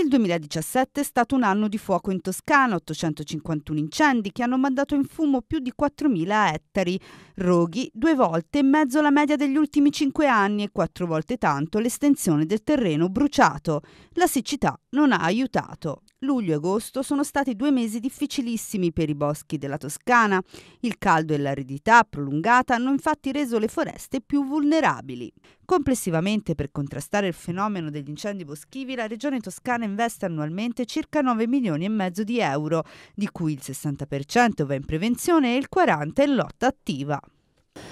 Il 2017 è stato un anno di fuoco in Toscana, 851 incendi che hanno mandato in fumo più di 4.000 ettari, roghi due volte e mezzo la media degli ultimi cinque anni e quattro volte tanto l'estensione del terreno bruciato. La siccità non ha aiutato. Luglio e agosto sono stati due mesi difficilissimi per i boschi della Toscana. Il caldo e l'aridità prolungata hanno infatti reso le foreste più vulnerabili. Complessivamente, per contrastare il fenomeno degli incendi boschivi, la regione toscana investe annualmente circa 9 milioni e mezzo di euro, di cui il 60% va in prevenzione e il 40% in lotta attiva.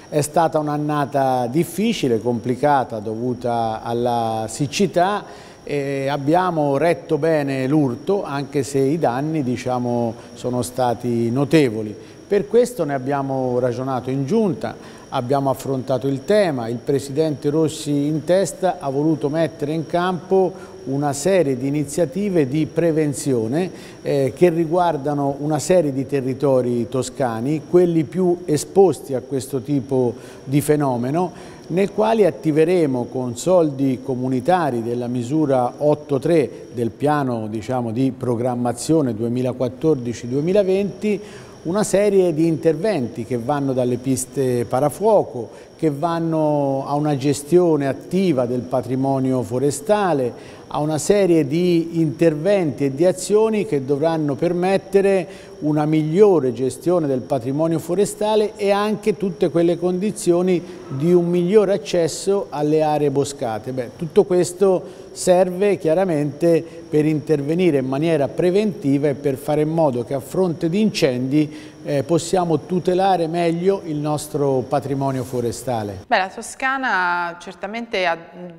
È stata un'annata difficile, complicata, dovuta alla siccità e abbiamo retto bene l'urto anche se i danni diciamo, sono stati notevoli. Per questo ne abbiamo ragionato in giunta, abbiamo affrontato il tema, il Presidente Rossi in testa ha voluto mettere in campo una serie di iniziative di prevenzione eh, che riguardano una serie di territori toscani, quelli più esposti a questo tipo di fenomeno nel quale attiveremo con soldi comunitari della misura 8.3 del piano diciamo, di programmazione 2014-2020 una serie di interventi che vanno dalle piste parafuoco, che vanno a una gestione attiva del patrimonio forestale, a una serie di interventi e di azioni che dovranno permettere una migliore gestione del patrimonio forestale e anche tutte quelle condizioni di un migliore accesso alle aree boscate. Beh, tutto questo serve chiaramente per intervenire in maniera preventiva e per fare in modo che a fronte di incendi eh, possiamo tutelare meglio il nostro patrimonio forestale. Beh, la Toscana certamente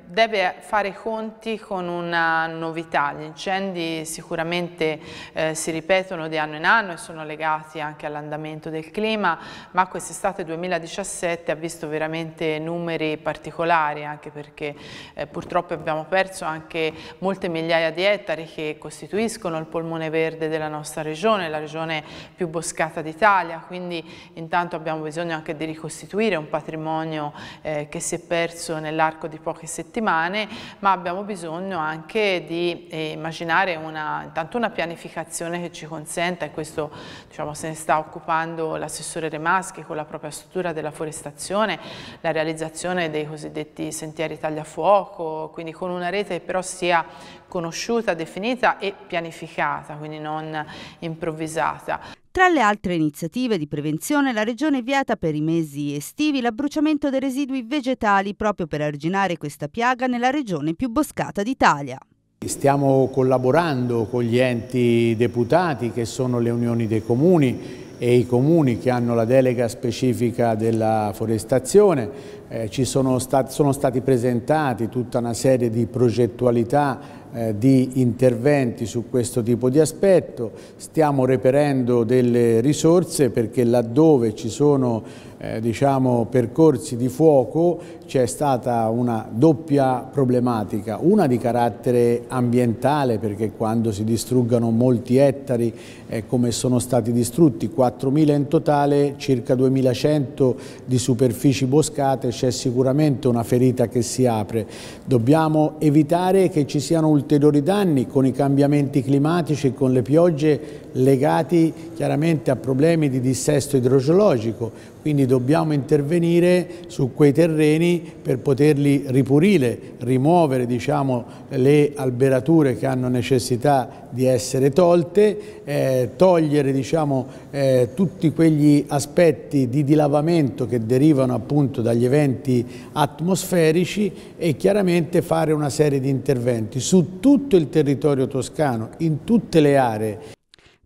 deve fare conti con una novità, gli incendi sicuramente eh, si ripetono di anno in anno e sono legati anche all'andamento del clima, ma quest'estate 2017 ha visto veramente numeri particolari anche perché eh, purtroppo abbiamo perso anche molte migliaia di ettari che costituiscono il polmone verde della nostra regione, la regione più boscata d'Italia, quindi intanto abbiamo bisogno anche di ricostituire un patrimonio eh, che si è perso nell'arco di poche settimane, ma abbiamo bisogno anche di eh, immaginare una, intanto una pianificazione che ci consenta, e questo diciamo, se ne sta occupando l'assessore De Maschi con la propria struttura della forestazione, la realizzazione dei cosiddetti sentieri tagliafuoco, quindi con una rete che però sia conosciuta, definita e pianificata, quindi non improvvisata. Tra le altre iniziative di prevenzione, la Regione vieta per i mesi estivi l'abbruciamento dei residui vegetali proprio per arginare questa piaga nella regione più boscata d'Italia. Stiamo collaborando con gli enti deputati che sono le unioni dei comuni e i comuni che hanno la delega specifica della forestazione eh, ci sono, stat sono stati presentati tutta una serie di progettualità eh, di interventi su questo tipo di aspetto, stiamo reperendo delle risorse perché laddove ci sono eh, diciamo, percorsi di fuoco c'è stata una doppia problematica, una di carattere ambientale perché quando si distruggono molti ettari eh, come sono stati distrutti, 4.000 in totale, circa 2.100 di superfici boscate, c'è sicuramente una ferita che si apre. Dobbiamo evitare che ci siano un ulteriori danni con i cambiamenti climatici e con le piogge legati chiaramente a problemi di dissesto idrogeologico, quindi dobbiamo intervenire su quei terreni per poterli ripulire, rimuovere diciamo, le alberature che hanno necessità di essere tolte, eh, togliere diciamo, eh, tutti quegli aspetti di dilavamento che derivano appunto dagli eventi atmosferici e chiaramente fare una serie di interventi su tutto il territorio toscano, in tutte le aree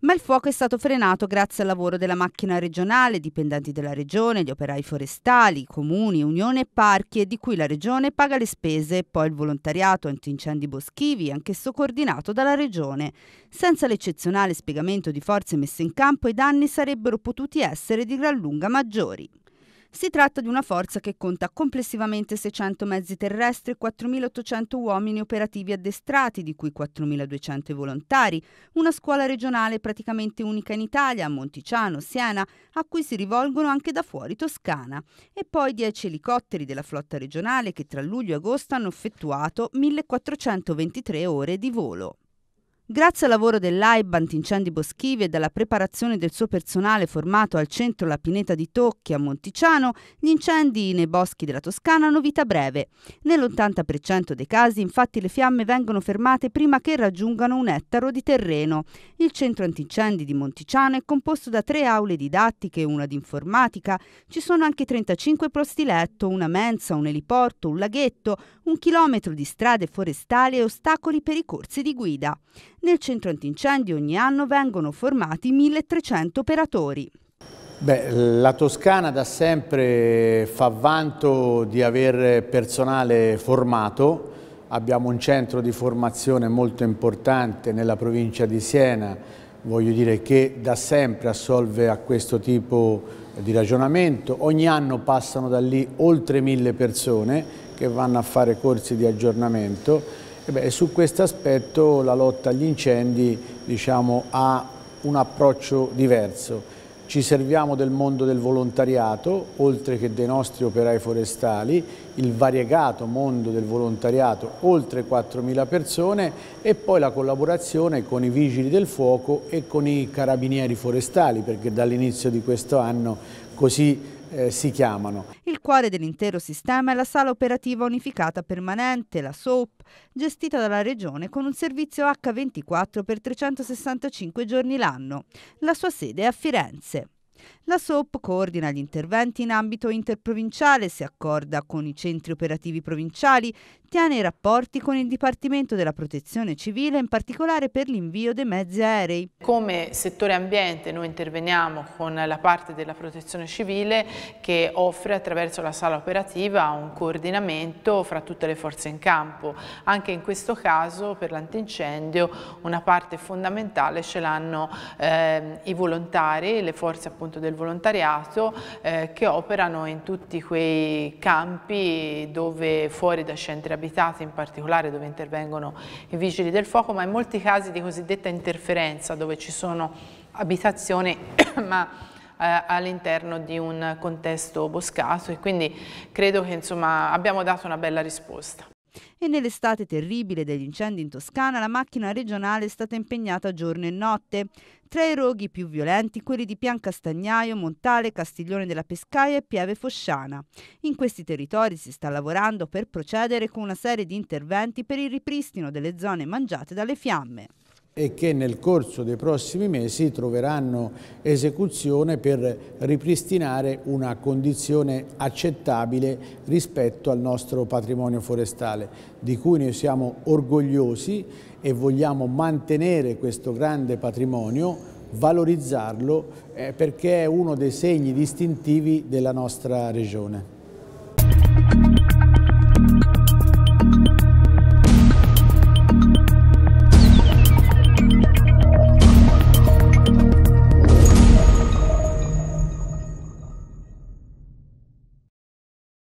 ma il fuoco è stato frenato grazie al lavoro della macchina regionale, dipendenti della regione, gli operai forestali, comuni, unione e parchi, di cui la regione paga le spese, e poi il volontariato antincendi boschivi, anch'esso coordinato dalla regione. Senza l'eccezionale spiegamento di forze messe in campo, i danni sarebbero potuti essere di gran lunga maggiori. Si tratta di una forza che conta complessivamente 600 mezzi terrestri e 4.800 uomini operativi addestrati, di cui 4.200 volontari, una scuola regionale praticamente unica in Italia, a Monticciano, Siena, a cui si rivolgono anche da fuori Toscana, e poi 10 elicotteri della flotta regionale che tra luglio e agosto hanno effettuato 1.423 ore di volo. Grazie al lavoro dell'AIB antincendi boschivi e dalla preparazione del suo personale formato al centro La Pineta di Tocchi a Monticiano, gli incendi nei boschi della Toscana hanno vita breve. Nell'80% dei casi infatti le fiamme vengono fermate prima che raggiungano un ettaro di terreno. Il centro antincendi di Monticiano è composto da tre aule didattiche e una di informatica. Ci sono anche 35 posti letto, una mensa, un eliporto, un laghetto, un chilometro di strade forestali e ostacoli per i corsi di guida. Nel centro antincendio ogni anno vengono formati 1300 operatori. Beh, la Toscana da sempre fa vanto di avere personale formato, abbiamo un centro di formazione molto importante nella provincia di Siena, voglio dire che da sempre assolve a questo tipo di ragionamento, ogni anno passano da lì oltre mille persone che vanno a fare corsi di aggiornamento e Beh, su questo aspetto la lotta agli incendi diciamo, ha un approccio diverso. Ci serviamo del mondo del volontariato, oltre che dei nostri operai forestali, il variegato mondo del volontariato, oltre 4.000 persone, e poi la collaborazione con i vigili del fuoco e con i carabinieri forestali, perché dall'inizio di questo anno così eh, si chiamano. Il cuore dell'intero sistema è la sala operativa unificata permanente, la SOP, gestita dalla Regione con un servizio H24 per 365 giorni l'anno. La sua sede è a Firenze. La SOP coordina gli interventi in ambito interprovinciale, si accorda con i centri operativi provinciali, mantiene i rapporti con il Dipartimento della Protezione Civile, in particolare per l'invio dei mezzi aerei. Come settore ambiente noi interveniamo con la parte della Protezione Civile che offre attraverso la sala operativa un coordinamento fra tutte le forze in campo. Anche in questo caso per l'antincendio una parte fondamentale ce l'hanno eh, i volontari, le forze appunto del volontariato eh, che operano in tutti quei campi dove fuori da centri abitati abitati in particolare dove intervengono i vigili del fuoco, ma in molti casi di cosiddetta interferenza dove ci sono abitazioni ma eh, all'interno di un contesto boscato e quindi credo che insomma, abbiamo dato una bella risposta. E nell'estate terribile degli incendi in Toscana la macchina regionale è stata impegnata giorno e notte. Tra i roghi più violenti quelli di Pian Castagnaio, Montale, Castiglione della Pescaia e Pieve Fosciana. In questi territori si sta lavorando per procedere con una serie di interventi per il ripristino delle zone mangiate dalle fiamme e che nel corso dei prossimi mesi troveranno esecuzione per ripristinare una condizione accettabile rispetto al nostro patrimonio forestale, di cui noi siamo orgogliosi e vogliamo mantenere questo grande patrimonio, valorizzarlo eh, perché è uno dei segni distintivi della nostra regione.